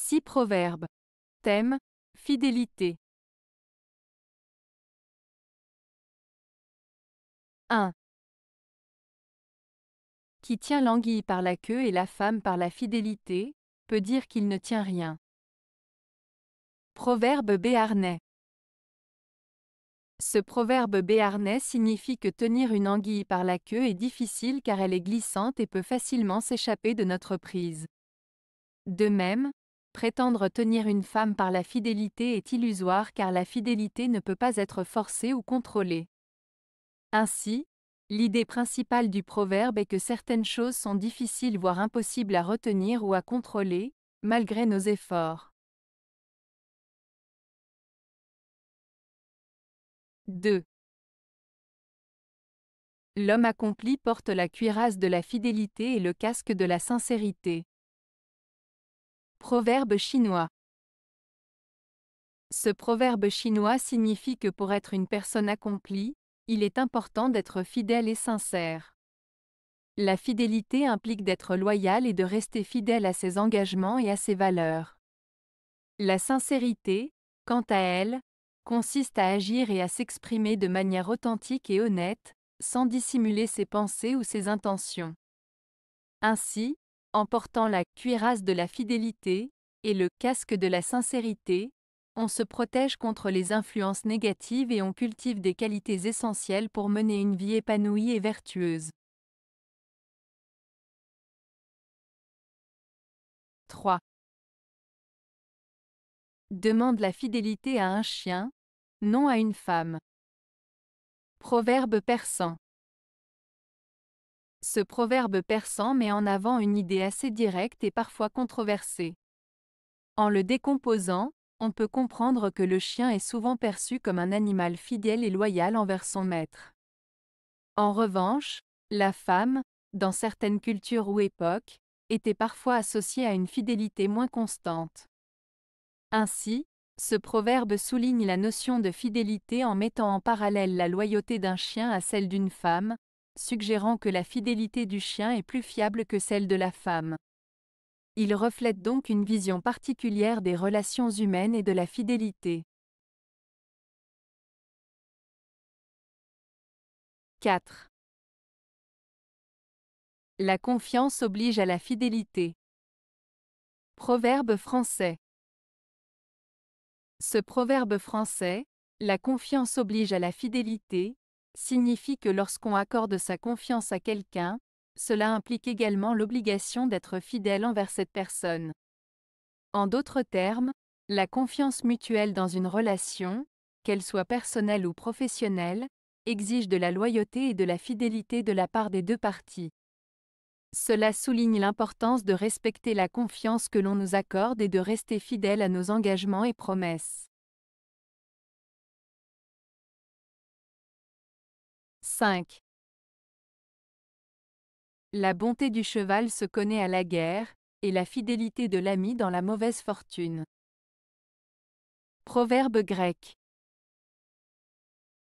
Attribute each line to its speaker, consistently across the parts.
Speaker 1: 6 proverbes. Thème Fidélité. 1. Qui tient l'anguille par la queue et la femme par la fidélité, peut dire qu'il ne tient rien.
Speaker 2: Proverbe béarnais. Ce proverbe béarnais signifie que tenir une anguille par la queue est difficile car elle est glissante et peut facilement s'échapper de notre prise. De même, Prétendre tenir une femme par la fidélité est illusoire car la fidélité ne peut pas être forcée ou contrôlée. Ainsi, l'idée principale du proverbe est que certaines choses sont difficiles voire impossibles
Speaker 1: à retenir ou à contrôler, malgré nos efforts. 2. L'homme accompli porte la cuirasse de la fidélité et le casque de la
Speaker 2: sincérité. Proverbe chinois. Ce proverbe chinois signifie que pour être une personne accomplie, il est important d'être fidèle et sincère. La fidélité implique d'être loyal et de rester fidèle à ses engagements et à ses valeurs. La sincérité, quant à elle, consiste à agir et à s'exprimer de manière authentique et honnête, sans dissimuler ses pensées ou ses intentions. Ainsi, en portant la cuirasse de la fidélité et le casque de la sincérité, on se protège contre les influences négatives et on cultive des qualités essentielles pour mener
Speaker 1: une vie épanouie et vertueuse. 3. Demande la fidélité à un chien, non à une femme. Proverbe
Speaker 2: persan. Ce proverbe persan met en avant une idée assez directe et parfois controversée. En le décomposant, on peut comprendre que le chien est souvent perçu comme un animal fidèle et loyal envers son maître. En revanche, la femme, dans certaines cultures ou époques, était parfois associée à une fidélité moins constante. Ainsi, ce proverbe souligne la notion de fidélité en mettant en parallèle la loyauté d'un chien à celle d'une femme, suggérant que la fidélité du chien est plus fiable que celle de la femme.
Speaker 1: Il reflète donc une vision particulière des relations humaines et de la fidélité. 4. La confiance oblige à la fidélité. Proverbe français.
Speaker 2: Ce proverbe français, la confiance oblige à la fidélité, signifie que lorsqu'on accorde sa confiance à quelqu'un, cela implique également l'obligation d'être fidèle envers cette personne. En d'autres termes, la confiance mutuelle dans une relation, qu'elle soit personnelle ou professionnelle, exige de la loyauté et de la fidélité de la part des deux parties. Cela souligne l'importance de respecter la confiance que l'on nous accorde et de rester fidèle à nos engagements et promesses.
Speaker 1: 5. La bonté du cheval se connaît à la
Speaker 2: guerre, et la fidélité de l'ami dans la mauvaise fortune. Proverbe grec.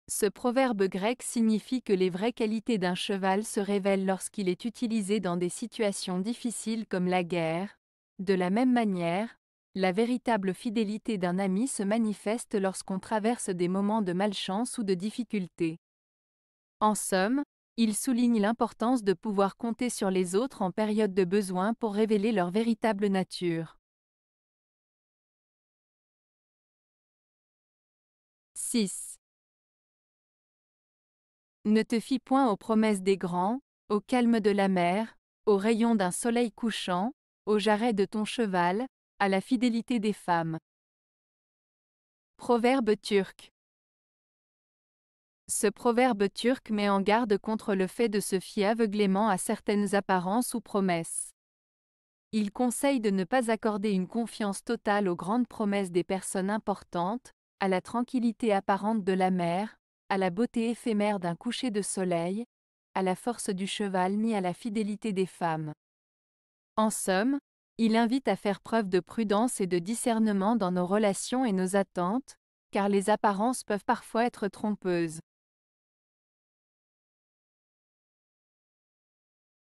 Speaker 2: Ce proverbe grec signifie que les vraies qualités d'un cheval se révèlent lorsqu'il est utilisé dans des situations difficiles comme la guerre. De la même manière, la véritable fidélité d'un ami se manifeste lorsqu'on traverse des moments de malchance ou de difficulté. En somme, il souligne l'importance de pouvoir compter sur les autres en période de besoin
Speaker 1: pour révéler leur véritable nature. 6. Ne
Speaker 2: te fie point aux promesses des grands, au calme de la mer, aux rayons d'un soleil couchant, au jarret de ton cheval, à la fidélité des femmes. Proverbe turc. Ce proverbe turc met en garde contre le fait de se fier aveuglément à certaines apparences ou promesses. Il conseille de ne pas accorder une confiance totale aux grandes promesses des personnes importantes, à la tranquillité apparente de la mer, à la beauté éphémère d'un coucher de soleil, à la force du cheval ni à la fidélité des femmes. En somme, il invite à faire preuve de prudence et de discernement dans nos relations et nos
Speaker 1: attentes, car les apparences peuvent parfois être trompeuses.